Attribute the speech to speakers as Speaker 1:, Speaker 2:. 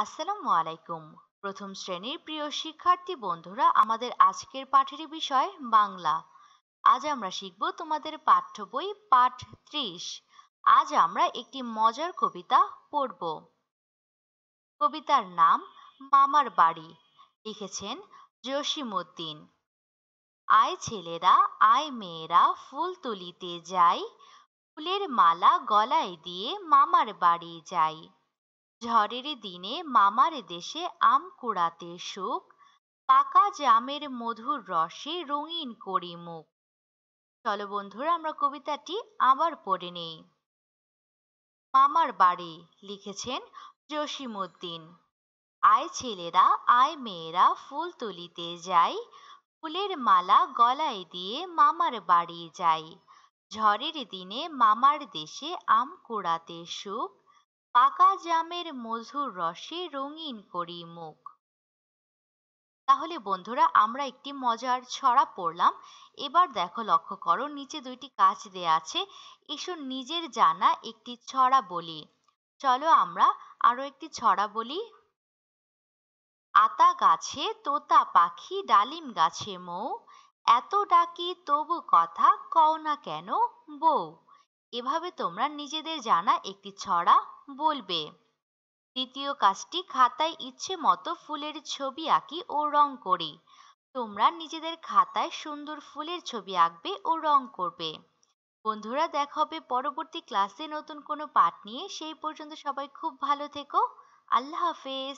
Speaker 1: আসসালামু আলাইকুম প্রথম শ্রেণীর প্রিয় শিক্ষার্থী বন্ধুরা আমাদের আজকের পাঠের বিষয় বাংলা আজ আমরা শিখব তোমাদের পাঠ্য বই পাঠ ত্রিশ আজ আমরা একটি মজার কবিতা পড়ব কবিতার নাম মামার বাড়ি লিখেছেন জসিমুদ্দিন আয় ছেলেরা আয় মেয়েরা ফুল তুলিতে যাই ফুলের মালা গলায় দিয়ে মামার বাড়ি যাই ঝড়ের দিনে মামার দেশে আম কুড়াতে সুখ পাকা জামের মধুর রসে রঙিন করি মুখ চলো বন্ধুরা আমরা কবিতাটি আবার পড়ে নেই মামার বাড়ি লিখেছেন জসিমুদ্দিন আয় ছেলেরা আয় মেয়েরা ফুল তুলিতে যাই ফুলের মালা গলায় দিয়ে মামার বাড়ি যাই ঝড়ের দিনে মামার দেশে আম কুড়াতে সুখ পাকা জামের মধুর রসে রঙিন করি মুখ তাহলে বন্ধুরা আমরা একটি মজার ছড়া পড়লাম এবার দেখো লক্ষ্য করো নিচে দুইটি কাজ দেয়া আছে এসো নিজের জানা একটি ছড়া বলি চলো আমরা আরো একটি ছড়া বলি আতা গাছে তোতা পাখি ডালিম গাছে মৌ এত ডাকি তবু কথা কও না কেন বউ এভাবে তোমরা নিজেদের জানা একটি ছড়া বলবে দ্বিতীয় কাজটি খাতায় ইচ্ছে মতো ফুলের ছবি আঁকি ও রং করি তোমরা নিজেদের খাতায় সুন্দর ফুলের ছবি আঁকবে ও রং করবে বন্ধুরা দেখা হবে পরবর্তী ক্লাসে নতুন কোনো পাঠ নিয়ে সেই পর্যন্ত সবাই খুব ভালো থেকো আল্লাহ হাফেজ